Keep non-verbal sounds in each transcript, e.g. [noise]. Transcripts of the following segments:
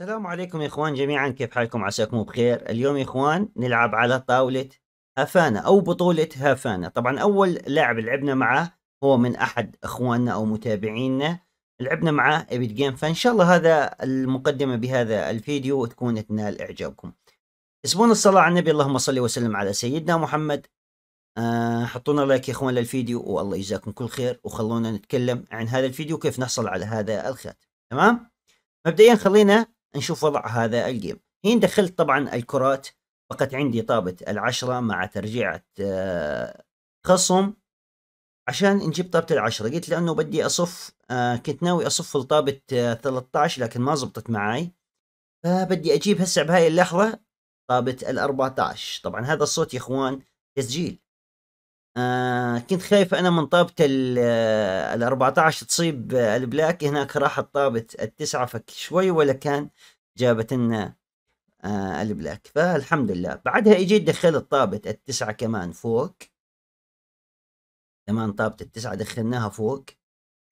السلام عليكم يا اخوان جميعا كيف حالكم عساكم بخير اليوم يا اخوان نلعب على طاولة هافانا او بطولة هافانا طبعا اول لاعب لعبنا معه هو من احد اخواننا او متابعينا لعبنا معه ابيت جيم فان شاء الله هذا المقدمة بهذا الفيديو وتكون تنال اعجابكم اسبوعنا الصلاة على النبي اللهم صل وسلم على سيدنا محمد أه حطونا لايك يا اخوان للفيديو والله يجزاكم كل خير وخلونا نتكلم عن هذا الفيديو كيف نحصل على هذا الخاتم تمام مبدئيا خلينا نشوف وضع هذا الجيم هنا دخلت طبعا الكرات بقت عندي طابة العشرة مع ترجيعة آه، خصم عشان نجيب طابة العشرة قلت لأنه بدي أصف آه، كنت ناوي أصف لطابة 13 آه، لكن ما زبطت معي فبدي أجيب هسه بهاي اللحظة طابة ال 14 طبعا هذا الصوت يا إخوان تسجيل آه كنت خايف انا من طابة ال 14 آه، تصيب البلاك هناك راحت طابة التسعة فك شوي ولا كان جابت لنا آه البلاك فالحمد لله بعدها اجيت دخلت طابة التسعة كمان فوق كمان طابة التسعة دخلناها فوق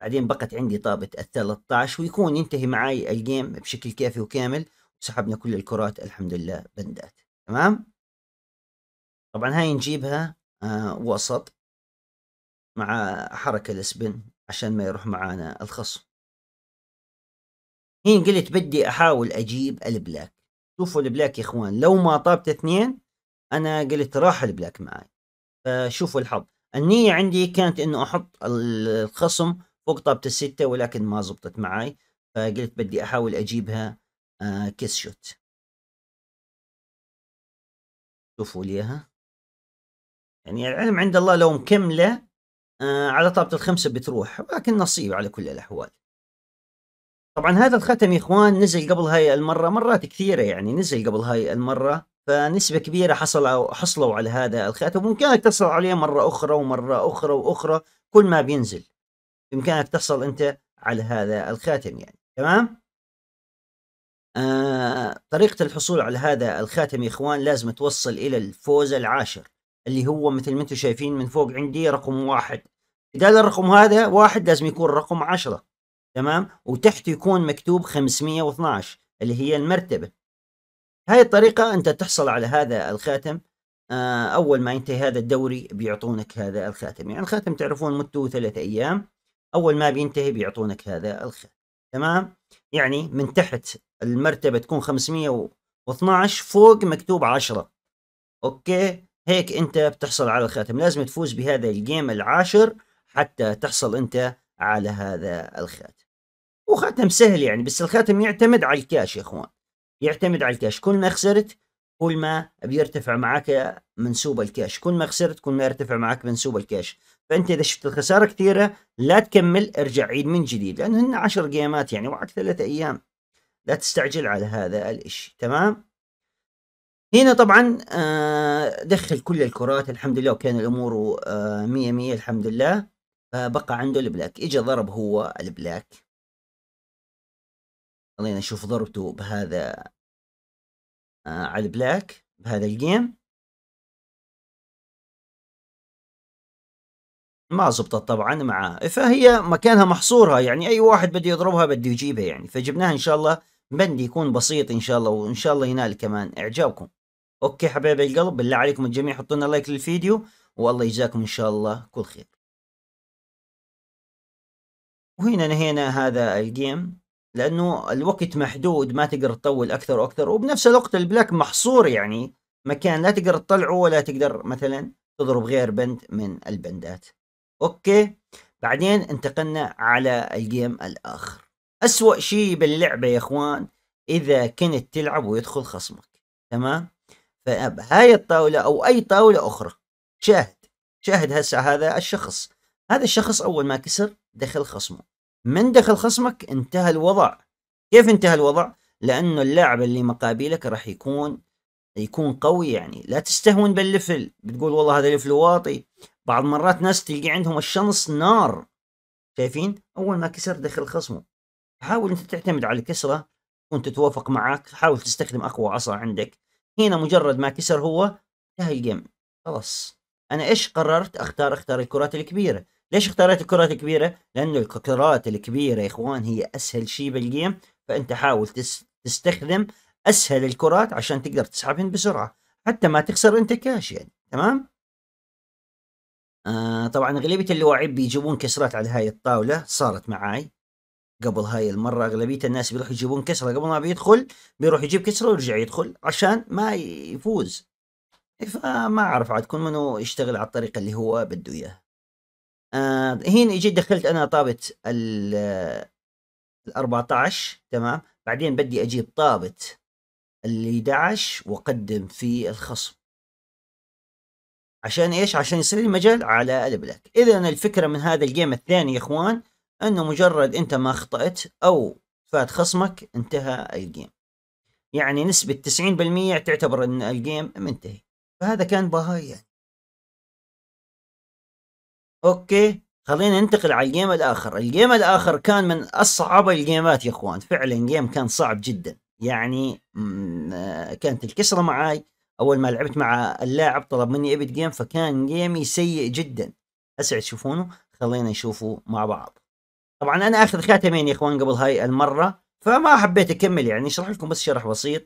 بعدين بقت عندي طابة ال 13 ويكون ينتهي معي الجيم بشكل كافي وكامل وسحبنا كل الكرات الحمد لله بندات تمام طبعا هاي نجيبها آه، وسط مع حركة الاسبن عشان ما يروح معانا الخصم هين قلت بدي أحاول أجيب البلاك شوفوا البلاك يا إخوان لو ما طابت اثنين أنا قلت راح البلاك معي فشوفوا الحظ النية عندي كانت إنه أحط الخصم فوق طابة الستة ولكن ما زبطت معي فقلت بدي أحاول أجيبها آه، كيس شوت شوفوا ليها يعني العلم عند الله لو مكمله آه، على طابة الخمسة بتروح لكن نصيب على كل الأحوال طبعا هذا الختم يا إخوان نزل قبل هاي المرة مرات كثيرة يعني نزل قبل هاي المرة فنسبة كبيرة حصلوا حصلوا على هذا الخاتم وممكنك تحصل عليه مرة أخرى ومرة أخرى وأخرى كل ما بينزل بإمكانك تحصل أنت على هذا الخاتم يعني تمام؟ آه طريقة الحصول على هذا الخاتم يا إخوان لازم توصل إلى الفوز العاشر اللي هو مثل ما انتم شايفين من فوق عندي رقم واحد بدال الرقم هذا واحد لازم يكون رقم عشرة تمام وتحته يكون مكتوب 512 اللي هي المرتبة هاي الطريقة انت تحصل على هذا الخاتم آه، اول ما ينتهي هذا الدوري بيعطونك هذا الخاتم يعني الخاتم تعرفون مدته ثلاثة ايام اول ما بينتهي بيعطونك هذا الخاتم تمام يعني من تحت المرتبة تكون 512 فوق مكتوب 10 اوكي هيك انت بتحصل على الخاتم لازم تفوز بهذا الجيم العاشر حتى تحصل انت على هذا الخاتم وخاتم سهل يعني بس الخاتم يعتمد على الكاش يا اخوان يعتمد على الكاش كل ما خسرت كل ما بيرتفع معك منسوب الكاش كل ما خسرت كل ما يرتفع معك منسوب الكاش فانت اذا شفت الخساره كثيره لا تكمل ارجع عيد من جديد لانه هن 10 جيمات يعني وعك ثلاثة ايام لا تستعجل على هذا الاشي تمام هنا طبعا آه، دخل كل الكرات الحمد لله وكان الامور آه، مية مية الحمد لله فبقى عنده البلاك اجى ضرب هو البلاك خلينا نشوف ضربته بهذا آه، على البلاك بهذا الجيم ما زبطت طبعا معاه فهي مكانها محصورها يعني اي واحد بده يضربها بده يجيبها يعني فجبناها ان شاء الله بند يكون بسيط ان شاء الله وان شاء الله ينال كمان اعجابكم اوكي حبايب القلب بالله عليكم الجميع حطوا لنا لايك للفيديو والله يجزاكم ان شاء الله كل خير وهنا نهينا هذا الجيم لانه الوقت محدود ما تقدر تطول اكثر واكثر وبنفس الوقت البلاك محصور يعني مكان لا تقدر تطلعه ولا تقدر مثلا تضرب غير بند من البندات اوكي بعدين انتقلنا على الجيم الاخر اسوأ شيء باللعبة يا اخوان اذا كنت تلعب ويدخل خصمك تمام فهاي الطاولة أو أي طاولة أخرى شاهد شاهد هسه هذا الشخص هذا الشخص أول ما كسر دخل خصمه من دخل خصمك انتهى الوضع كيف انتهى الوضع؟ لأنه اللاعب اللي مقابلك راح يكون يكون قوي يعني لا تستهون باللفل بتقول والله هذا لفل واطي بعض مرات ناس تلقي عندهم الشنص نار شايفين أول ما كسر دخل خصمه حاول أنت تعتمد على الكسرة وأنت تتوافق معك حاول تستخدم أقوى عصا عندك هنا مجرد ما كسر هو انتهى الجيم خلاص انا ايش قررت اختار اختار الكرات الكبيره ليش اختاريت الكرات الكبيره لانه الكرات الكبيره يا اخوان هي اسهل شيء بالجيم فانت حاول تستخدم اسهل الكرات عشان تقدر تسحبهن بسرعه حتى ما تخسر انت كاش يعني تمام آه طبعا غالبيه اللواعب بيجيبون كسرات على هاي الطاوله صارت معاي قبل هاي المرة أغلبية الناس بيروحوا يجيبون كسرة قبل ما بيدخل بيروح يجيب كسرة ويرجع يدخل عشان ما يفوز فما أعرف عاد كل منو يشتغل على الطريقة اللي هو بده إياها آه هنا جيت دخلت أنا طابة ال 14 تمام بعدين بدي أجيب طابة ال 11 وأقدم في الخصم عشان ايش عشان يصير لي مجال على البلاك اذا الفكره من هذا الجيم الثاني يا اخوان انه مجرد انت ما اخطأت او فات خصمك انتهى الجيم يعني نسبة 90% تعتبر ان الجيم منتهي فهذا كان بهاي يعني اوكي خلينا ننتقل على الجيم الاخر الجيم الاخر كان من اصعب الجيمات يا اخوان فعلا جيم كان صعب جدا يعني كانت الكسرة معاي اول ما لعبت مع اللاعب طلب مني ابد جيم فكان جيمي سيء جدا اسعد تشوفونه خلينا نشوفه مع بعض طبعا انا اخذ خاتمين يا اخوان قبل هاي المره فما حبيت اكمل يعني اشرح لكم بس شرح بسيط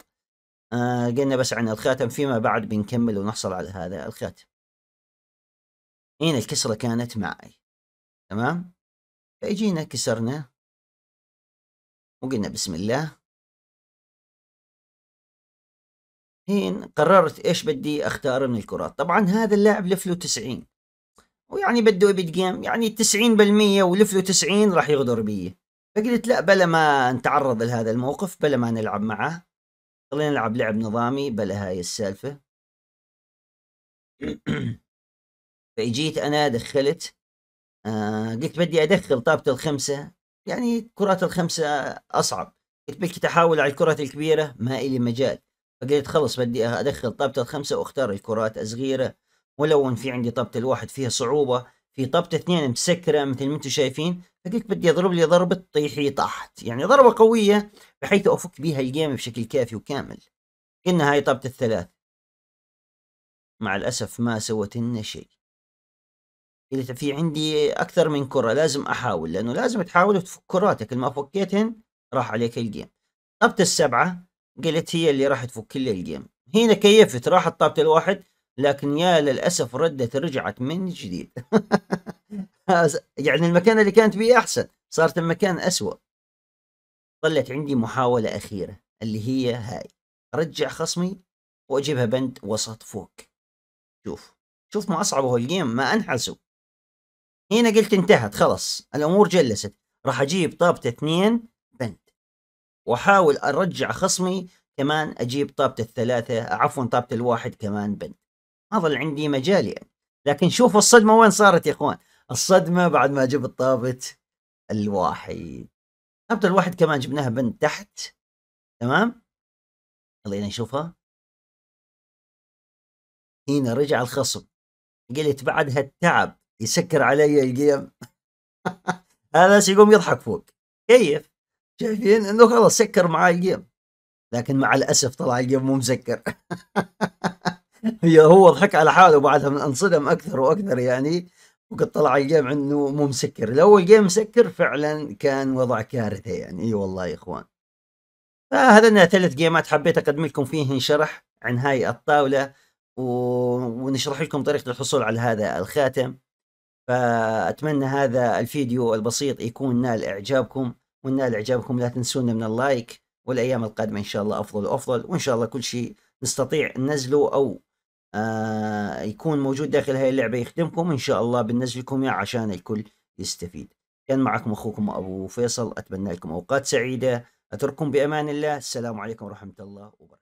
آه قلنا بس عن الخاتم فيما بعد بنكمل ونحصل على هذا الخاتم هنا الكسرة كانت معي تمام فاجينا كسرنا وقلنا بسم الله هين قررت ايش بدي اختار من الكرات طبعا هذا اللاعب لفلو 90 ويعني بده ابيد جيم يعني 90% ولف له 90 راح يغدر بي فقلت لا بلا ما نتعرض لهذا الموقف بلا ما نلعب معه خلينا نلعب لعب نظامي بلا هاي السالفه [clears throat] فاجيت انا دخلت آه قلت بدي ادخل طابه الخمسه يعني كرات الخمسه اصعب قلت بلكي تحاول على الكرات الكبيره ما الي مجال فقلت خلص بدي ادخل طابه الخمسه واختار الكرات الصغيره ولو ان في عندي طبطه الواحد فيها صعوبه في طبطه اثنين مسكره مثل ما انتم شايفين فقلت بدي اضرب لي ضربه طيحي طاحت يعني ضربه قويه بحيث افك بها الجيم بشكل كافي وكامل قلنا هاي طبطه الثلاث مع الاسف ما سوت لنا شيء قلت في عندي اكثر من كره لازم احاول لانه لازم تحاول تفك كراتك ما فكيتهن راح عليك الجيم طبطه السبعه قلت هي اللي راح تفك لي الجيم هنا كيفت راحت طابت الواحد لكن يا للاسف ردت رجعت من جديد [laughs] يعني المكان اللي كانت فيه احسن صارت المكان اسوء ظلت عندي محاولة أخيرة اللي هي هاي أرجع خصمي وأجيبها بند وسط فوق شوف شوف ما أصعبه الجيم ما أنحسه هنا قلت انتهت خلص الأمور جلست راح أجيب طابة اثنين بند وأحاول أرجع خصمي كمان أجيب طابة الثلاثة عفوا طابة الواحد كمان بند ما ظل عندي مجال يعني لكن شوفوا الصدمه وين صارت يا اخوان الصدمه بعد ما جبت طابت الواحد طابت الواحد كمان جبناها من تحت تمام خلينا نشوفها هنا رجع الخصم قلت بعد هالتعب يسكر علي القيم [laughs] هذا يقوم يضحك فوق كيف شايفين انه خلاص سكر معاي الجيم لكن مع الاسف طلع الجيم مو مسكر [laughs] هي هو ضحك على حاله بعدها من انصدم اكثر واكثر يعني وقد طلع الجيم عنده مو مسكر لو الجيم مسكر فعلا كان وضع كارثه يعني اي والله يا اخوان فهذا ثلاث جيمات حبيت اقدم لكم فيهن شرح عن هاي الطاوله و... ونشرح لكم طريقه الحصول على هذا الخاتم فاتمنى هذا الفيديو البسيط يكون نال اعجابكم وان نال اعجابكم لا تنسونا من اللايك والايام القادمه ان شاء الله افضل وافضل وان شاء الله كل شيء نستطيع نزله او آه، يكون موجود داخل هاي اللعبة يخدمكم إن شاء الله بننزل لكم إياه عشان الكل يستفيد كان معكم أخوكم أبو فيصل أتمنى لكم أوقات سعيدة أترككم بأمان الله السلام عليكم ورحمة الله وبركاته